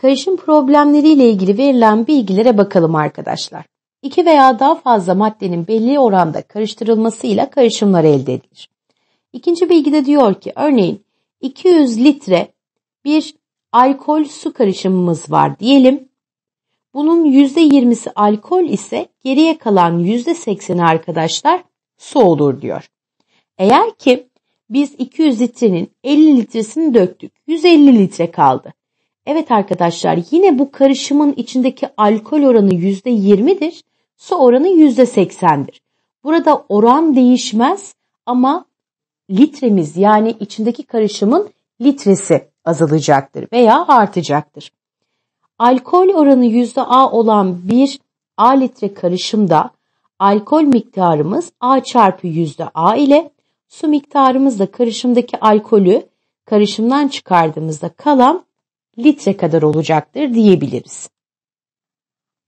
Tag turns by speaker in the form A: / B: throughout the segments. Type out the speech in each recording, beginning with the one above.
A: Karışım problemleriyle ilgili verilen bilgilere bakalım arkadaşlar. İki veya daha fazla maddenin belli oranda karıştırılmasıyla karışımlar elde edilir. İkinci bilgide diyor ki örneğin 200 litre bir alkol su karışımımız var diyelim. Bunun %20'si alkol ise geriye kalan %80'i arkadaşlar su olur diyor. Eğer ki biz 200 litrenin 50 litresini döktük. 150 litre kaldı. Evet arkadaşlar yine bu karışımın içindeki alkol oranı %20'dir. Su oranı %80'dir. Burada oran değişmez ama litremiz yani içindeki karışımın litresi azalacaktır veya artacaktır. Alkol oranı %A olan bir A litre karışımda alkol miktarımız A çarpı %A ile su miktarımız da karışımdaki alkolü karışımdan çıkardığımızda kalan litre kadar olacaktır diyebiliriz.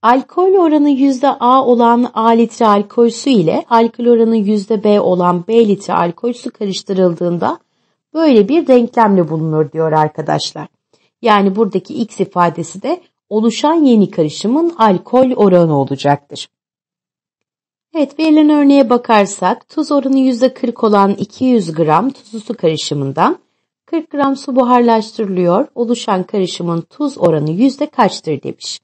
A: Alkol oranı %A olan A litre alkol su ile alkol oranı %B olan B litre alkol su karıştırıldığında böyle bir denklemle bulunur diyor arkadaşlar. Yani buradaki x ifadesi de oluşan yeni karışımın alkol oranı olacaktır. Evet verilen örneğe bakarsak tuz oranı %40 olan 200 gram tuzlu su karışımından 40 gram su buharlaştırılıyor. Oluşan karışımın tuz oranı yüzde kaçtır demiş.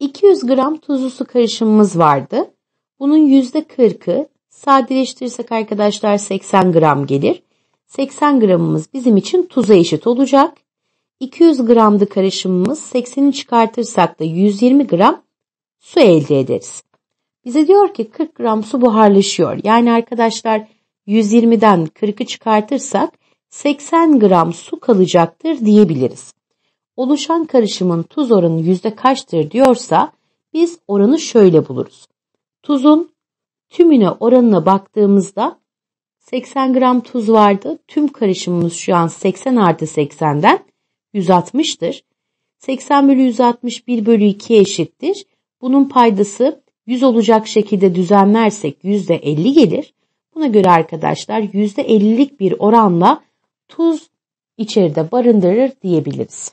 A: 200 gram tuzlu su karışımımız vardı. Bunun yüzde 40'ı sadeleştirirsek arkadaşlar 80 gram gelir. 80 gramımız bizim için tuza eşit olacak. 200 gramdı karışımımız 80'i çıkartırsak da 120 gram su elde ederiz. Bize diyor ki 40 gram su buharlaşıyor. Yani arkadaşlar 120'den 40'ı çıkartırsak 80 gram su kalacaktır diyebiliriz. Oluşan karışımın tuz oranı yüzde kaçtır diyorsa biz oranı şöyle buluruz. Tuzun tümüne oranına baktığımızda 80 gram tuz vardı. Tüm karışımımız şu an 80 artı 80'den 160'tır. 80 bölü 160 1 bölü 2 eşittir. Bunun paydası 100 olacak şekilde düzenlersek %50 gelir. Buna göre arkadaşlar %50'lik bir oranla tuz içeride barındırır diyebiliriz.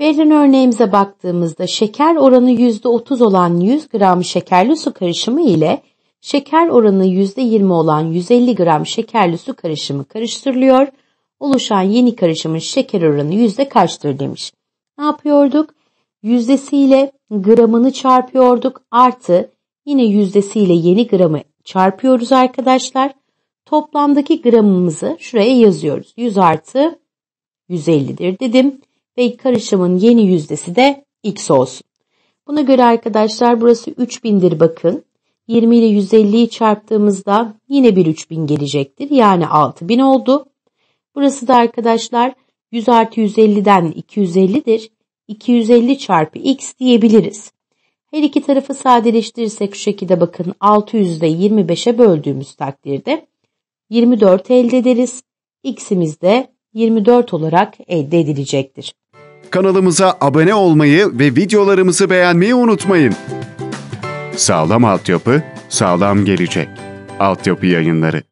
A: Verilen örneğimize baktığımızda şeker oranı %30 olan 100 gram şekerli su karışımı ile şeker oranı %20 olan 150 gram şekerli su karışımı karıştırılıyor. Oluşan yeni karışımın şeker oranı yüzde kaçtır demiş. Ne yapıyorduk? Yüzdesiyle gramını çarpıyorduk artı yine yüzdesiyle yeni gramı çarpıyoruz arkadaşlar. Toplamdaki gramımızı şuraya yazıyoruz. 100 artı 150'dir dedim. Ve karışımın yeni yüzdesi de x olsun. Buna göre arkadaşlar burası 3000'dir bakın. 20 ile 150'yi çarptığımızda yine bir 3000 gelecektir. Yani 6000 oldu. Burası da arkadaşlar 100 artı 150'den 250'dir. 250 çarpı x diyebiliriz. Her iki tarafı sadeleştirirsek şu şekilde bakın 600'de 25'e böldüğümüz takdirde 24 elde ederiz. X'imiz de 24 olarak elde edilecektir. Kanalımıza abone olmayı ve videolarımızı beğenmeyi unutmayın. Sağlam altyapı, sağlam gelecek. Altyapı yayınları.